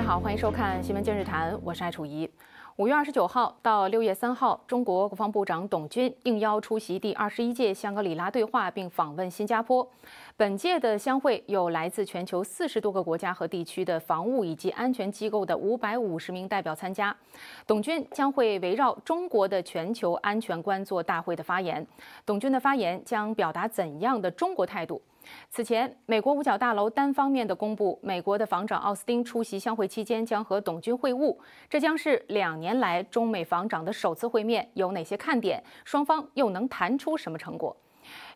大家好，欢迎收看《新闻今日谈》，我是艾楚怡。五月二十九号到六月三号，中国国防部长董军应邀出席第二十一届香格里拉对话，并访问新加坡。本届的相会有来自全球四十多个国家和地区的防务以及安全机构的五百五十名代表参加。董军将会围绕中国的全球安全观做大会的发言。董军的发言将表达怎样的中国态度？此前，美国五角大楼单方面的公布，美国的防长奥斯汀出席相会期间将和董军会晤，这将是两年来中美防长的首次会面，有哪些看点？双方又能谈出什么成果？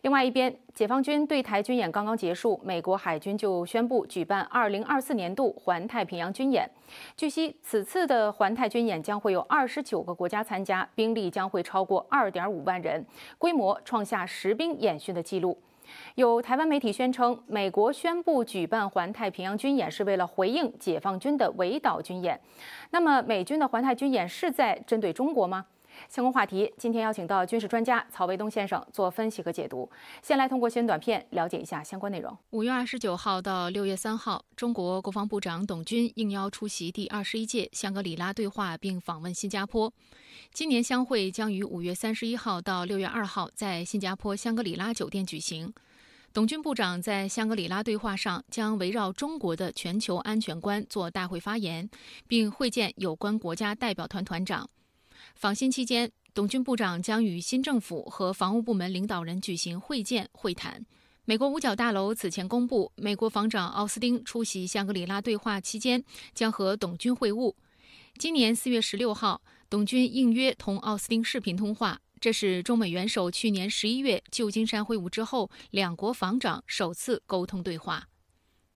另外一边，解放军对台军演刚刚结束，美国海军就宣布举办2024年度环太平洋军演。据悉，此次的环太军演将会有29个国家参加，兵力将会超过2.5万人，规模创下实兵演训的记录。有台湾媒体宣称，美国宣布举办环太平洋军演是为了回应解放军的围岛军演。那么，美军的环太军演是在针对中国吗？相关话题，今天邀请到军事专家曹卫东先生做分析和解读。先来通过新闻短片了解一下相关内容。五月二十九号到六月三号，中国国防部长董军应邀出席第二十一届香格里拉对话，并访问新加坡。今年相会将于五月三十一号到六月二号在新加坡香格里拉酒店举行。董军部长在香格里拉对话上将围绕中国的全球安全观做大会发言，并会见有关国家代表团团长。访新期间，董军部长将与新政府和防务部门领导人举行会见会谈。美国五角大楼此前公布，美国防长奥斯汀出席香格里拉对话期间将和董军会晤。今年四月十六号，董军应约同奥斯汀视频通话，这是中美元首去年十一月旧金山会晤之后，两国防长首次沟通对话。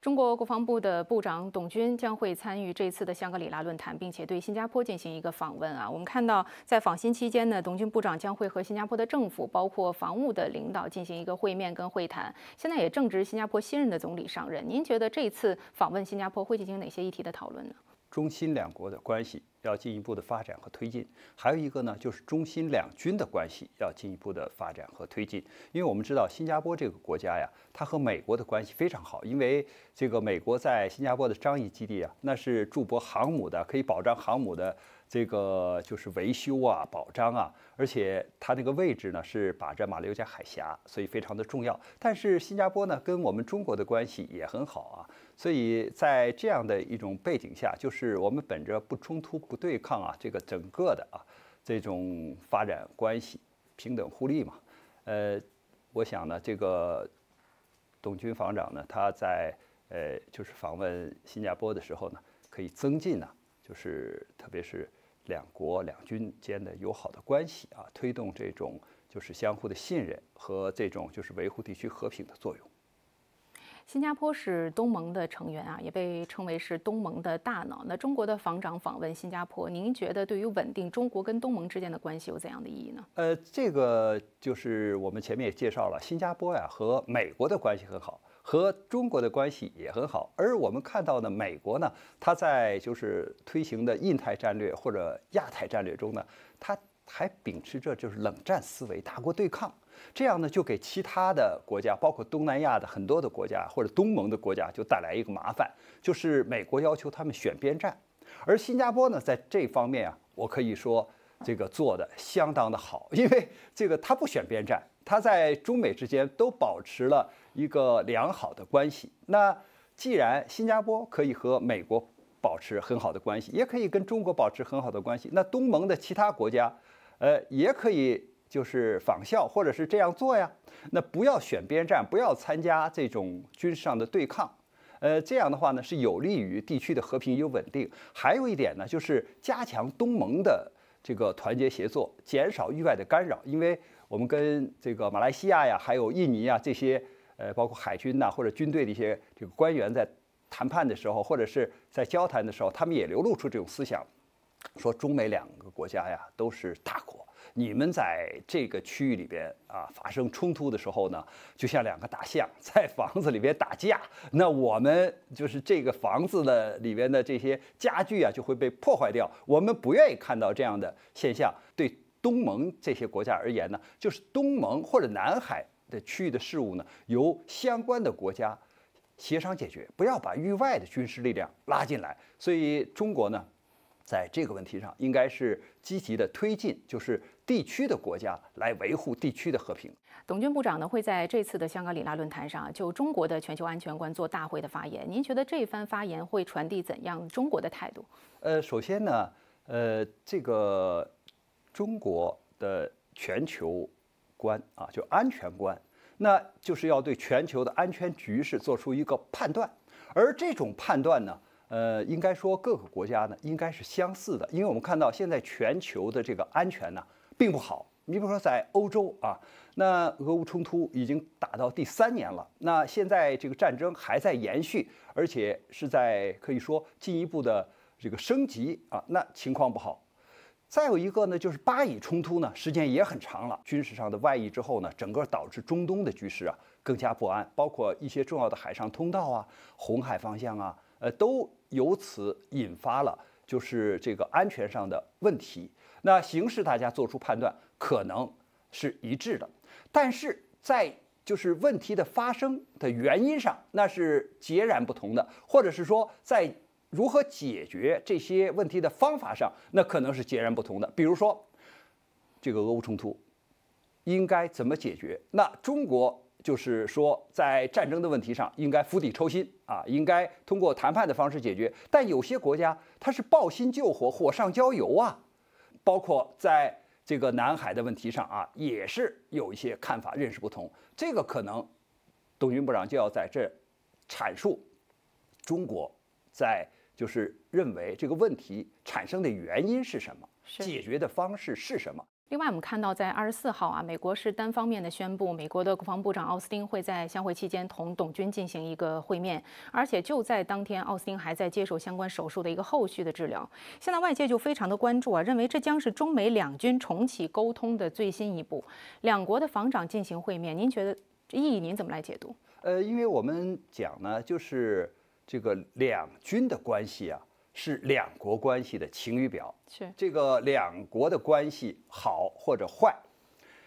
中国国防部的部长董军将会参与这次的香格里拉论坛，并且对新加坡进行一个访问啊。我们看到，在访新期间呢，董军部长将会和新加坡的政府，包括防务的领导进行一个会面跟会谈。现在也正值新加坡新任的总理上任，您觉得这次访问新加坡会进行哪些议题的讨论呢？中新两国的关系。要进一步的发展和推进，还有一个呢，就是中新两军的关系要进一步的发展和推进。因为我们知道新加坡这个国家呀，它和美国的关系非常好，因为这个美国在新加坡的樟宜基地啊，那是驻泊航母的，可以保障航母的这个就是维修啊、保障啊，而且它那个位置呢是把着马六甲海峡，所以非常的重要。但是新加坡呢跟我们中国的关系也很好啊，所以在这样的一种背景下，就是我们本着不冲突。不对抗啊，这个整个的啊，这种发展关系平等互利嘛。呃，我想呢，这个董军防长呢，他在呃就是访问新加坡的时候呢，可以增进呢，就是特别是两国两军间的友好的关系啊，推动这种就是相互的信任和这种就是维护地区和平的作用。新加坡是东盟的成员啊，也被称为是东盟的大脑。那中国的防长访问新加坡，您觉得对于稳定中国跟东盟之间的关系有怎样的意义呢？呃，这个就是我们前面也介绍了，新加坡呀和美国的关系很好，和中国的关系也很好。而我们看到呢，美国呢，它在就是推行的印太战略或者亚太战略中呢，它还秉持着就是冷战思维，大国对抗。这样呢，就给其他的国家，包括东南亚的很多的国家或者东盟的国家，就带来一个麻烦，就是美国要求他们选边站。而新加坡呢，在这方面啊，我可以说这个做的相当的好，因为这个他不选边站，他在中美之间都保持了一个良好的关系。那既然新加坡可以和美国保持很好的关系，也可以跟中国保持很好的关系，那东盟的其他国家，呃，也可以。就是仿效，或者是这样做呀。那不要选边站，不要参加这种军事上的对抗。呃，这样的话呢，是有利于地区的和平与稳定。还有一点呢，就是加强东盟的这个团结协作，减少域外的干扰。因为我们跟这个马来西亚呀，还有印尼啊这些，呃，包括海军呐或者军队的一些这个官员在谈判的时候，或者是在交谈的时候，他们也流露出这种思想，说中美两个国家呀都是大国。你们在这个区域里边啊发生冲突的时候呢，就像两个大象在房子里边打架，那我们就是这个房子的里边的这些家具啊就会被破坏掉。我们不愿意看到这样的现象。对东盟这些国家而言呢，就是东盟或者南海的区域的事务呢，由相关的国家协商解决，不要把域外的军事力量拉进来。所以中国呢，在这个问题上应该是积极的推进，就是。地区的国家来维护地区的和平。董军部长呢会在这次的香港里拉论坛上就中国的全球安全观做大会的发言。您觉得这番发言会传递怎样中国的态度？呃，首先呢，呃，这个中国的全球观啊，就安全观，那就是要对全球的安全局势做出一个判断。而这种判断呢，呃，应该说各个国家呢应该是相似的，因为我们看到现在全球的这个安全呢。并不好。你比如说，在欧洲啊，那俄乌冲突已经打到第三年了，那现在这个战争还在延续，而且是在可以说进一步的这个升级啊，那情况不好。再有一个呢，就是巴以冲突呢，时间也很长了，军事上的外溢之后呢，整个导致中东的局势啊更加不安，包括一些重要的海上通道啊、红海方向啊，呃，都由此引发了就是这个安全上的问题。那形势大家做出判断可能是一致的，但是在就是问题的发生的原因上那是截然不同的，或者是说在如何解决这些问题的方法上那可能是截然不同的。比如说，这个俄乌冲突应该怎么解决？那中国就是说在战争的问题上应该釜底抽薪啊，应该通过谈判的方式解决。但有些国家它是抱薪救火，火上浇油啊。包括在这个南海的问题上啊，也是有一些看法、认识不同。这个可能，董军部长就要在这阐述中国在就是认为这个问题产生的原因是什么，解决的方式是什么。另外，我们看到在二十四号啊，美国是单方面的宣布，美国的国防部长奥斯汀会在相会期间同董军进行一个会面，而且就在当天，奥斯汀还在接受相关手术的一个后续的治疗。现在外界就非常的关注啊，认为这将是中美两军重启沟通的最新一步，两国的防长进行会面，您觉得意义您怎么来解读？呃，因为我们讲呢，就是这个两军的关系啊。是两国关系的晴雨表，是这个两国的关系好或者坏，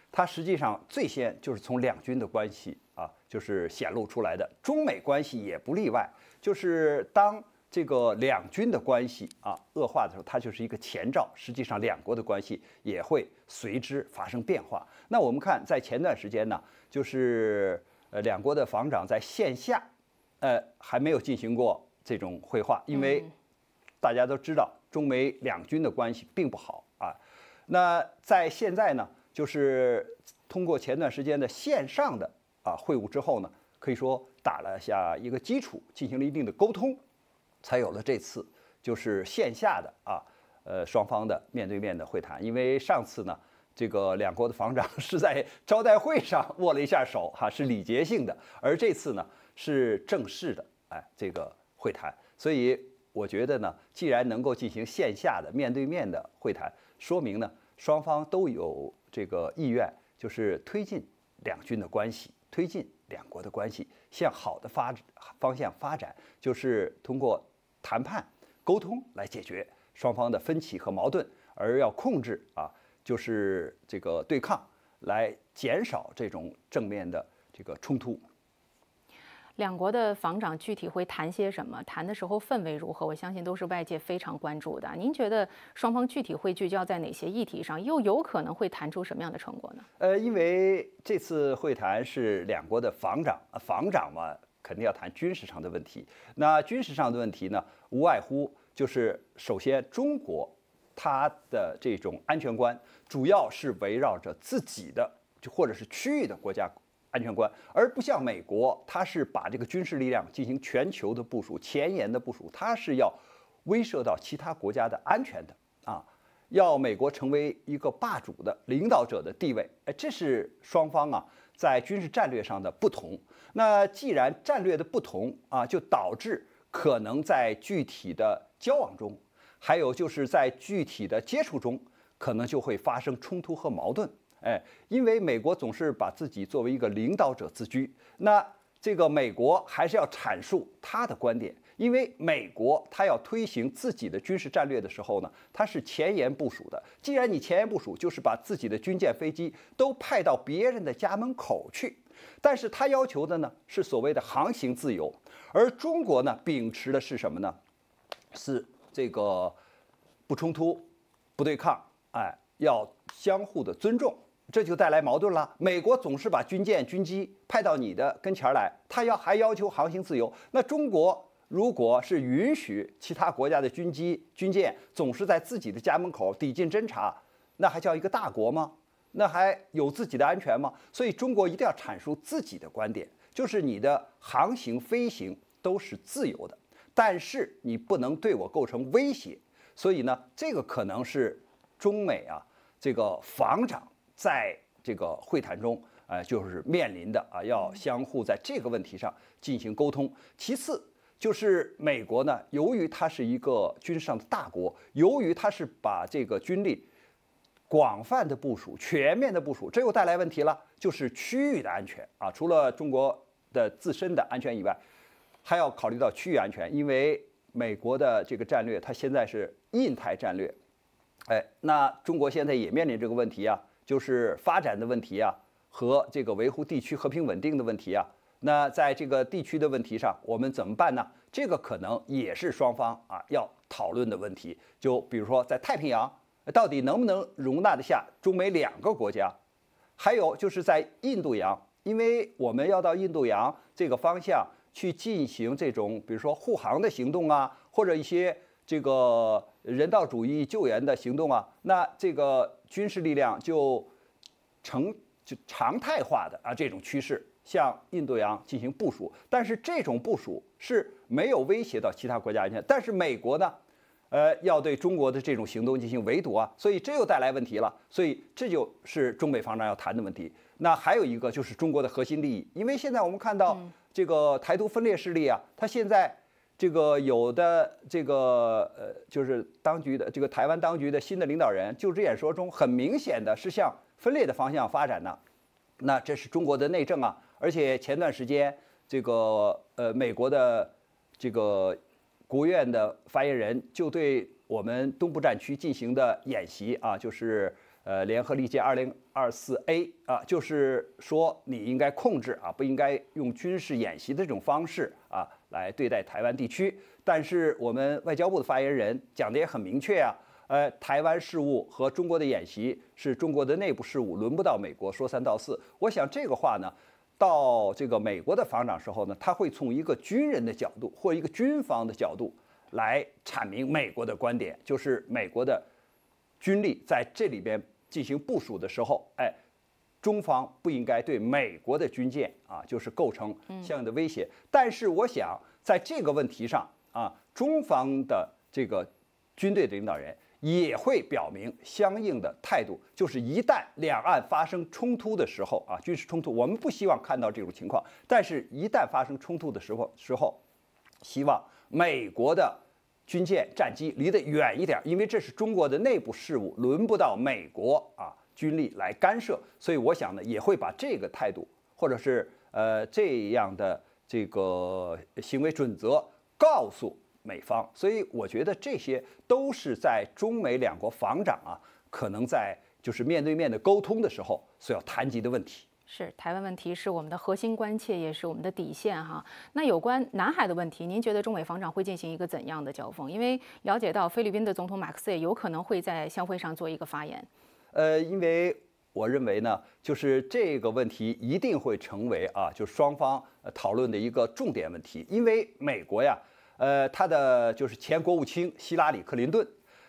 它实际上最先就是从两军的关系啊，就是显露出来的。中美关系也不例外，就是当这个两军的关系啊恶化的时候，它就是一个前兆，实际上两国的关系也会随之发生变化。那我们看，在前段时间呢，就是呃两国的防长在线下，呃还没有进行过这种会话，因为。大家都知道，中美两军的关系并不好啊。那在现在呢，就是通过前段时间的线上的啊会晤之后呢，可以说打了下一个基础，进行了一定的沟通，才有了这次就是线下的啊呃双方的面对面的会谈。因为上次呢，这个两国的防长是在招待会上握了一下手哈，是礼节性的；而这次呢，是正式的哎这个会谈，所以。我觉得呢，既然能够进行线下的面对面的会谈，说明呢双方都有这个意愿，就是推进两军的关系，推进两国的关系向好的发方向发展，就是通过谈判沟通来解决双方的分歧和矛盾，而要控制啊，就是这个对抗，来减少这种正面的这个冲突。两国的防长具体会谈些什么？谈的时候氛围如何？我相信都是外界非常关注的。您觉得双方具体会聚焦在哪些议题上？又有可能会谈出什么样的成果呢？呃，因为这次会谈是两国的防长，防长嘛，肯定要谈军事上的问题。那军事上的问题呢，无外乎就是首先中国它的这种安全观，主要是围绕着自己的就或者是区域的国家。安全观，而不像美国，它是把这个军事力量进行全球的部署、前沿的部署，它是要威慑到其他国家的安全的啊，要美国成为一个霸主的领导者的地位。哎，这是双方啊在军事战略上的不同。那既然战略的不同啊，就导致可能在具体的交往中，还有就是在具体的接触中，可能就会发生冲突和矛盾。哎，因为美国总是把自己作为一个领导者自居，那这个美国还是要阐述他的观点，因为美国他要推行自己的军事战略的时候呢，他是前沿部署的。既然你前沿部署，就是把自己的军舰、飞机都派到别人的家门口去，但是他要求的呢是所谓的航行自由，而中国呢秉持的是什么呢？是这个不冲突、不对抗，哎，要相互的尊重。这就带来矛盾了。美国总是把军舰、军机派到你的跟前儿来，他要还要求航行自由。那中国如果是允许其他国家的军机、军舰总是在自己的家门口抵近侦察，那还叫一个大国吗？那还有自己的安全吗？所以中国一定要阐述自己的观点，就是你的航行、飞行都是自由的，但是你不能对我构成威胁。所以呢，这个可能是中美啊这个防长。在这个会谈中，呃，就是面临的啊，要相互在这个问题上进行沟通。其次就是美国呢，由于它是一个军事上的大国，由于它是把这个军力广泛的部署、全面的部署，这又带来问题了，就是区域的安全啊。除了中国的自身的安全以外，还要考虑到区域安全，因为美国的这个战略，它现在是印太战略，哎，那中国现在也面临这个问题啊。就是发展的问题啊，和这个维护地区和平稳定的问题啊。那在这个地区的问题上，我们怎么办呢？这个可能也是双方啊要讨论的问题。就比如说在太平洋，到底能不能容纳得下中美两个国家？还有就是在印度洋，因为我们要到印度洋这个方向去进行这种，比如说护航的行动啊，或者一些。这个人道主义救援的行动啊，那这个军事力量就成就常态化的啊这种趋势向印度洋进行部署，但是这种部署是没有威胁到其他国家安全，但是美国呢，呃，要对中国的这种行动进行围堵啊，所以这又带来问题了，所以这就是中美方丈要谈的问题。那还有一个就是中国的核心利益，因为现在我们看到这个台独分裂势力啊，它现在。这个有的这个呃，就是当局的这个台湾当局的新的领导人就职演说中，很明显的是向分裂的方向发展的。那这是中国的内政啊！而且前段时间，这个呃，美国的这个国务院的发言人就对我们东部战区进行的演习啊，就是呃，联合利剑二零二四 A 啊，就是说你应该控制啊，不应该用军事演习这种方式啊。来对待台湾地区，但是我们外交部的发言人讲的也很明确啊，呃，台湾事务和中国的演习是中国的内部事务，轮不到美国说三道四。我想这个话呢，到这个美国的防长时候呢，他会从一个军人的角度或一个军方的角度来阐明美国的观点，就是美国的军力在这里边进行部署的时候，哎。中方不应该对美国的军舰啊，就是构成相应的威胁。但是我想，在这个问题上啊，中方的这个军队的领导人也会表明相应的态度，就是一旦两岸发生冲突的时候啊，军事冲突，我们不希望看到这种情况。但是，一旦发生冲突的时候时候，希望美国的军舰、战机离得远一点，因为这是中国的内部事务，轮不到美国啊。军力来干涉，所以我想呢，也会把这个态度，或者是呃这样的这个行为准则告诉美方。所以我觉得这些都是在中美两国防长啊，可能在就是面对面的沟通的时候所要谈及的问题。是台湾问题是我们的核心关切，也是我们的底线哈。那有关南海的问题，您觉得中美防长会进行一个怎样的交锋？因为了解到菲律宾的总统马克思也有可能会在相会上做一个发言。呃，因为我认为呢，就是这个问题一定会成为啊，就双方讨论的一个重点问题。因为美国呀，呃，他的就是前国务卿希拉里·克林顿，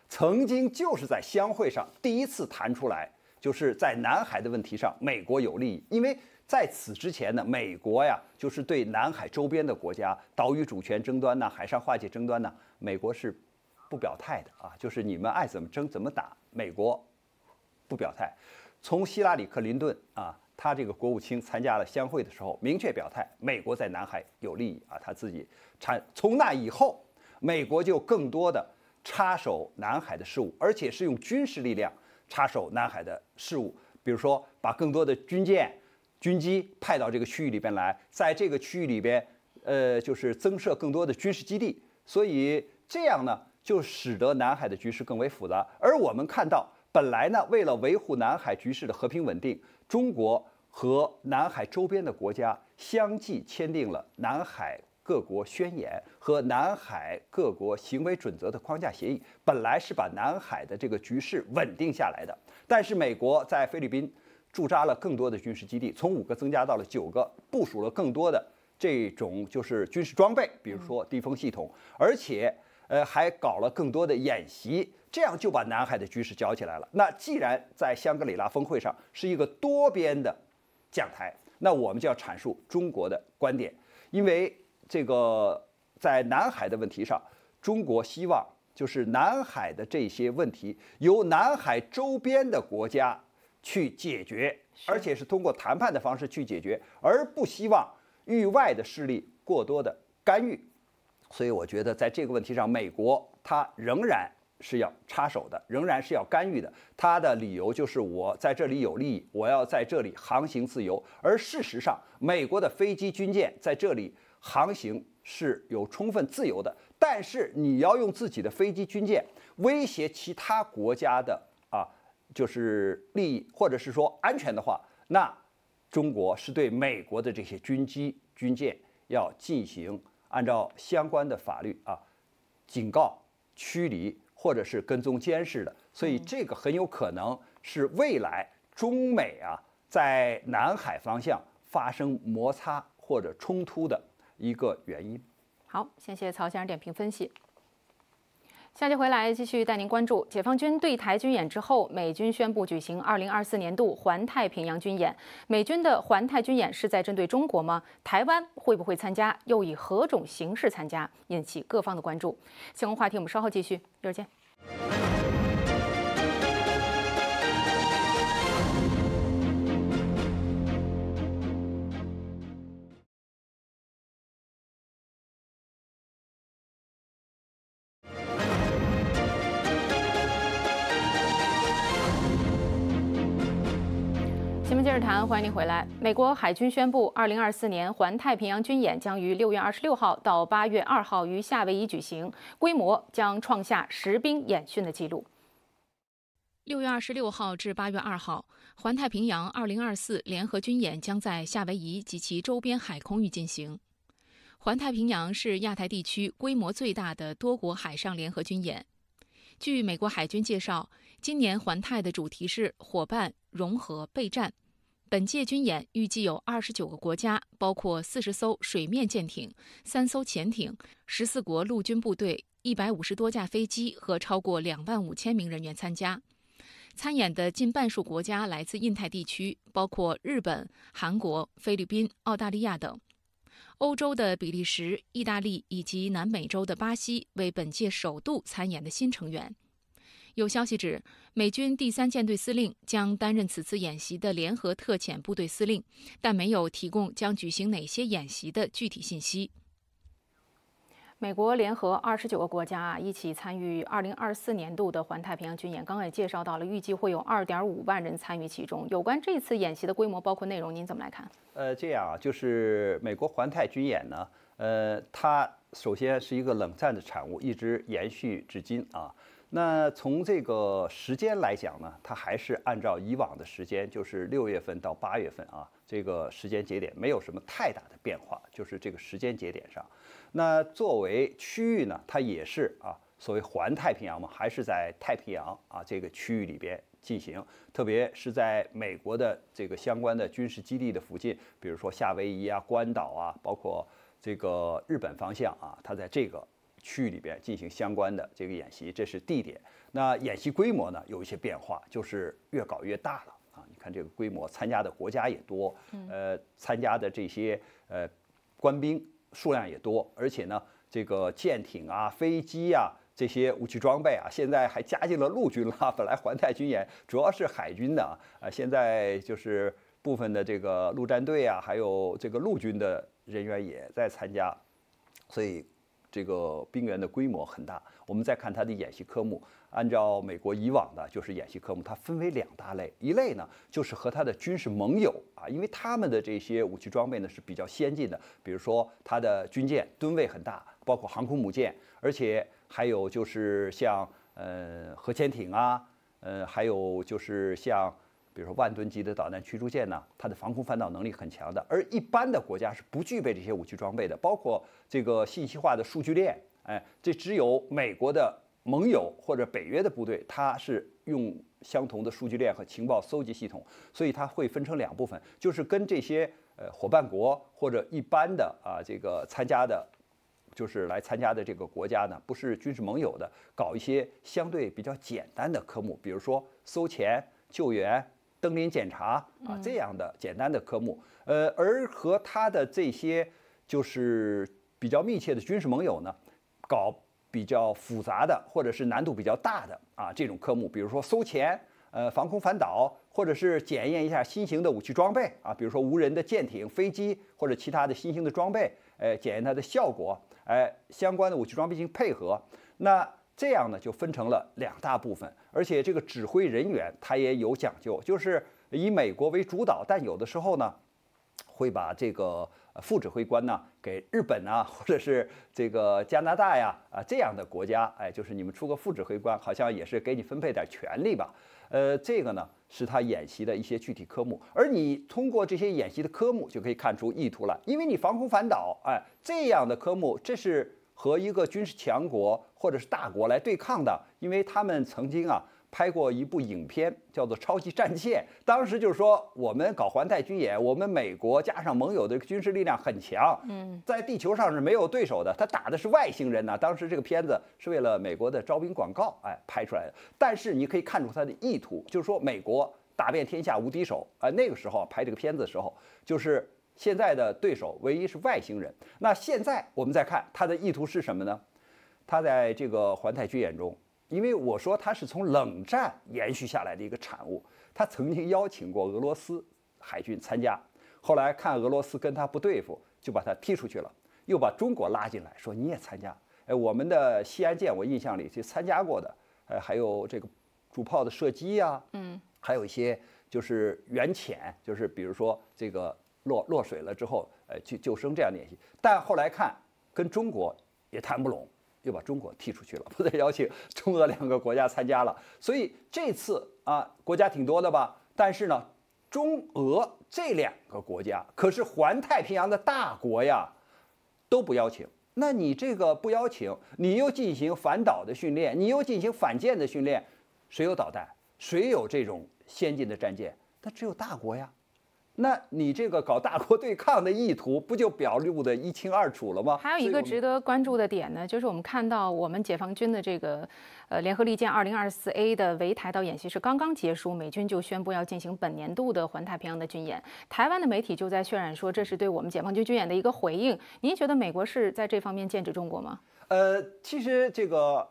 曾经就是在相会上第一次谈出来，就是在南海的问题上，美国有利益。因为在此之前呢，美国呀，就是对南海周边的国家岛屿主权争端呢、海上划界争端呢，美国是不表态的啊，就是你们爱怎么争怎么打，美国。不表态。从希拉里克林顿啊，他这个国务卿参加了相会的时候，明确表态，美国在南海有利益啊。他自己参。从那以后，美国就更多的插手南海的事务，而且是用军事力量插手南海的事务。比如说，把更多的军舰、军机派到这个区域里边来，在这个区域里边，呃，就是增设更多的军事基地。所以这样呢，就使得南海的局势更为复杂。而我们看到。本来呢，为了维护南海局势的和平稳定，中国和南海周边的国家相继签订了《南海各国宣言》和《南海各国行为准则》的框架协议。本来是把南海的这个局势稳定下来的，但是美国在菲律宾驻扎了更多的军事基地，从五个增加到了九个，部署了更多的这种就是军事装备，比如说地风系统，而且呃还搞了更多的演习。这样就把南海的局势搅起来了。那既然在香格里拉峰会上是一个多边的讲台，那我们就要阐述中国的观点，因为这个在南海的问题上，中国希望就是南海的这些问题由南海周边的国家去解决，而且是通过谈判的方式去解决，而不希望域外的势力过多的干预。所以，我觉得在这个问题上，美国它仍然。是要插手的，仍然是要干预的。他的理由就是我在这里有利益，我要在这里航行自由。而事实上，美国的飞机、军舰在这里航行是有充分自由的。但是，你要用自己的飞机、军舰威胁其他国家的啊，就是利益或者是说安全的话，那中国是对美国的这些军机、军舰要进行按照相关的法律啊，警告、驱离。或者是跟踪监视的，所以这个很有可能是未来中美啊在南海方向发生摩擦或者冲突的一个原因。好，谢谢曹先生点评分析。下期回来继续带您关注解放军对台军演之后，美军宣布举行二零二四年度环太平洋军演。美军的环太军演是在针对中国吗？台湾会不会参加？又以何种形式参加？引起各方的关注。相关话题我们稍后继续，一会儿见。欢迎您回来。美国海军宣布，二零二四年环太平洋军演将于六月二十六号到八月二号于夏威夷举行，规模将创下实兵演训的记录。六月二十六号至八月二号，环太平洋二零二四联合军演将在夏威夷及其周边海空域进行。环太平洋是亚太地区规模最大的多国海上联合军演。据美国海军介绍，今年环太的主题是“伙伴融合备战”。本届军演预计有二十九个国家，包括四十艘水面舰艇、三艘潜艇、十四国陆军部队、一百五十多架飞机和超过两万五千名人员参加。参演的近半数国家来自印太地区，包括日本、韩国、菲律宾、澳大利亚等。欧洲的比利时、意大利以及南美洲的巴西为本届首度参演的新成员。有消息指，美军第三舰队司令将担任此次演习的联合特遣部队司令，但没有提供将举行哪些演习的具体信息。美国联合二十九个国家一起参与二零二四年度的环太平洋军演，刚刚也介绍到了，预计会有二点五万人参与其中。有关这次演习的规模包括内容，您怎么来看？呃，这样啊，就是美国环太军演呢，呃，它首先是一个冷战的产物，一直延续至今啊。那从这个时间来讲呢，它还是按照以往的时间，就是六月份到八月份啊，这个时间节点没有什么太大的变化，就是这个时间节点上。那作为区域呢，它也是啊，所谓环太平洋嘛，还是在太平洋啊这个区域里边进行，特别是在美国的这个相关的军事基地的附近，比如说夏威夷啊、关岛啊，包括这个日本方向啊，它在这个。区域里边进行相关的这个演习，这是地点。那演习规模呢，有一些变化，就是越搞越大了啊！你看这个规模，参加的国家也多，呃，参加的这些呃官兵数量也多，而且呢，这个舰艇啊、飞机啊这些武器装备啊，现在还加进了陆军了。本来环太军演主要是海军的啊，啊，现在就是部分的这个陆战队啊，还有这个陆军的人员也在参加，所以。这个兵员的规模很大。我们再看它的演习科目，按照美国以往的，就是演习科目，它分为两大类。一类呢，就是和它的军事盟友啊，因为他们的这些武器装备呢是比较先进的，比如说它的军舰吨位很大，包括航空母舰，而且还有就是像呃核潜艇啊，呃还有就是像。比如说万吨级的导弹驱逐舰呢，它的防空反导能力很强的，而一般的国家是不具备这些武器装备的，包括这个信息化的数据链，哎，这只有美国的盟友或者北约的部队，它是用相同的数据链和情报搜集系统，所以它会分成两部分，就是跟这些呃伙伴国或者一般的啊这个参加的，就是来参加的这个国家呢，不是军事盟友的，搞一些相对比较简单的科目，比如说搜潜救援。登临检查啊，这样的简单的科目，呃，而和他的这些就是比较密切的军事盟友呢，搞比较复杂的或者是难度比较大的啊这种科目，比如说搜潜，呃，防空反导，或者是检验一下新型的武器装备啊，比如说无人的舰艇、飞机或者其他的新型的装备，呃，检验它的效果，哎，相关的武器装备进行配合，那。这样呢，就分成了两大部分，而且这个指挥人员他也有讲究，就是以美国为主导，但有的时候呢，会把这个副指挥官呢给日本啊，或者是这个加拿大呀啊这样的国家，哎，就是你们出个副指挥官，好像也是给你分配点权利吧，呃，这个呢是他演习的一些具体科目，而你通过这些演习的科目就可以看出意图了，因为你防空反导，哎，这样的科目，这是和一个军事强国。或者是大国来对抗的，因为他们曾经啊拍过一部影片叫做《超级战舰》，当时就是说我们搞环太军演，我们美国加上盟友的军事力量很强，嗯，在地球上是没有对手的。他打的是外星人呢。当时这个片子是为了美国的招兵广告，哎，拍出来的。但是你可以看出他的意图，就是说美国打遍天下无敌手。哎，那个时候拍这个片子的时候，就是现在的对手唯一是外星人。那现在我们再看他的意图是什么呢？他在这个环太军演中，因为我说他是从冷战延续下来的一个产物，他曾经邀请过俄罗斯海军参加，后来看俄罗斯跟他不对付，就把他踢出去了，又把中国拉进来，说你也参加。哎，我们的西安舰我印象里去参加过的，哎，还有这个主炮的射击呀，嗯，还有一些就是远潜，就是比如说这个落落水了之后，呃，去救生这样的演习。但后来看跟中国也谈不拢。又把中国踢出去了，不再邀请中俄两个国家参加了。所以这次啊，国家挺多的吧？但是呢，中俄这两个国家可是环太平洋的大国呀，都不邀请。那你这个不邀请，你又进行反导的训练，你又进行反舰的训练，谁有导弹？谁有这种先进的战舰？那只有大国呀。那你这个搞大国对抗的意图，不就表露得一清二楚了吗？还有一个值得关注的点呢，就是我们看到我们解放军的这个呃联合利剑二零二四 A 的围台岛演习是刚刚结束，美军就宣布要进行本年度的环太平洋的军演，台湾的媒体就在渲染说这是对我们解放军军演的一个回应。您觉得美国是在这方面剑指中国吗？呃，其实这个，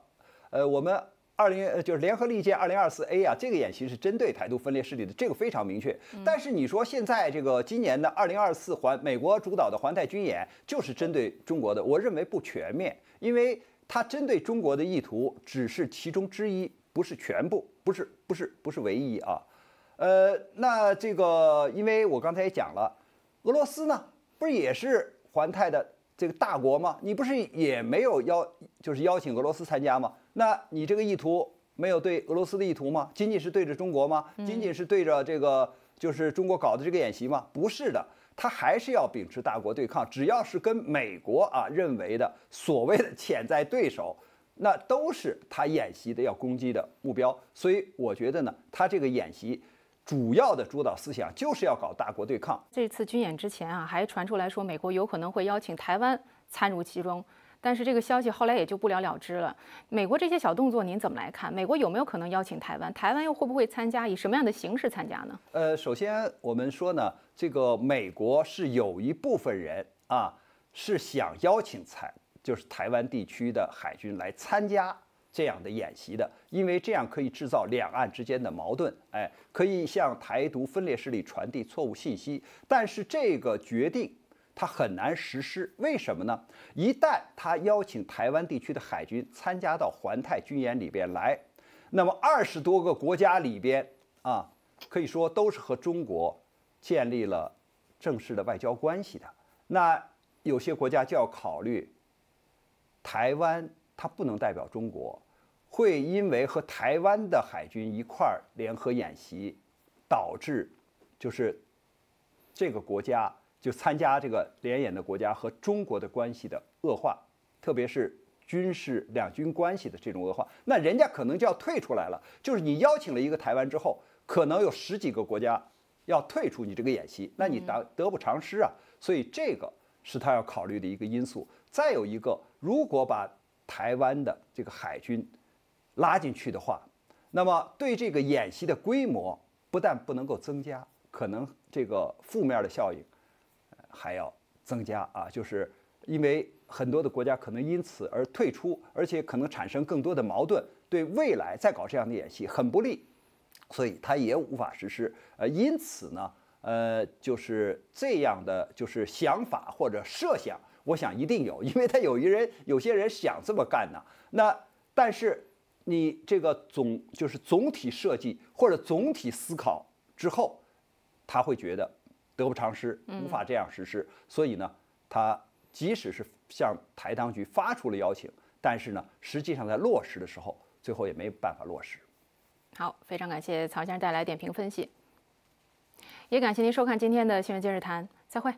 呃，我们。二零呃就是联合利剑二零二四 A 啊，这个演习是针对台独分裂势力的，这个非常明确。但是你说现在这个今年的二零二四环美国主导的环太军演就是针对中国的，我认为不全面，因为它针对中国的意图只是其中之一，不是全部，不是不是不是唯一啊。呃，那这个因为我刚才也讲了，俄罗斯呢不是也是环太的这个大国吗？你不是也没有邀就是邀请俄罗斯参加吗？那你这个意图没有对俄罗斯的意图吗？仅仅是对着中国吗？仅仅是对着这个就是中国搞的这个演习吗？不是的，他还是要秉持大国对抗，只要是跟美国啊认为的所谓的潜在对手，那都是他演习的要攻击的目标。所以我觉得呢，他这个演习主要的主导思想就是要搞大国对抗。这次军演之前啊，还传出来说美国有可能会邀请台湾参入其中。但是这个消息后来也就不了了之了。美国这些小动作您怎么来看？美国有没有可能邀请台湾？台湾又会不会参加？以什么样的形式参加呢？呃，首先我们说呢，这个美国是有一部分人啊是想邀请参，就是台湾地区的海军来参加这样的演习的，因为这样可以制造两岸之间的矛盾，哎，可以向台独分裂势力传递错误信息。但是这个决定。它很难实施，为什么呢？一旦他邀请台湾地区的海军参加到环太军演里边来，那么二十多个国家里边啊，可以说都是和中国建立了正式的外交关系的。那有些国家就要考虑，台湾它不能代表中国，会因为和台湾的海军一块儿联合演习，导致就是这个国家。就参加这个联演的国家和中国的关系的恶化，特别是军事两军关系的这种恶化，那人家可能就要退出来了。就是你邀请了一个台湾之后，可能有十几个国家要退出你这个演习，那你得得不偿失啊。所以这个是他要考虑的一个因素。再有一个，如果把台湾的这个海军拉进去的话，那么对这个演习的规模不但不能够增加，可能这个负面的效应。还要增加啊，就是因为很多的国家可能因此而退出，而且可能产生更多的矛盾，对未来再搞这样的演习很不利，所以他也无法实施。呃，因此呢，呃，就是这样的就是想法或者设想，我想一定有，因为他有一人有些人想这么干呢。那但是你这个总就是总体设计或者总体思考之后，他会觉得。得不偿失，无法这样实施。所以呢，他即使是向台当局发出了邀请，但是呢，实际上在落实的时候，最后也没办法落实。好，非常感谢曹先生带来点评分析，也感谢您收看今天的《新闻今日谈》，再会。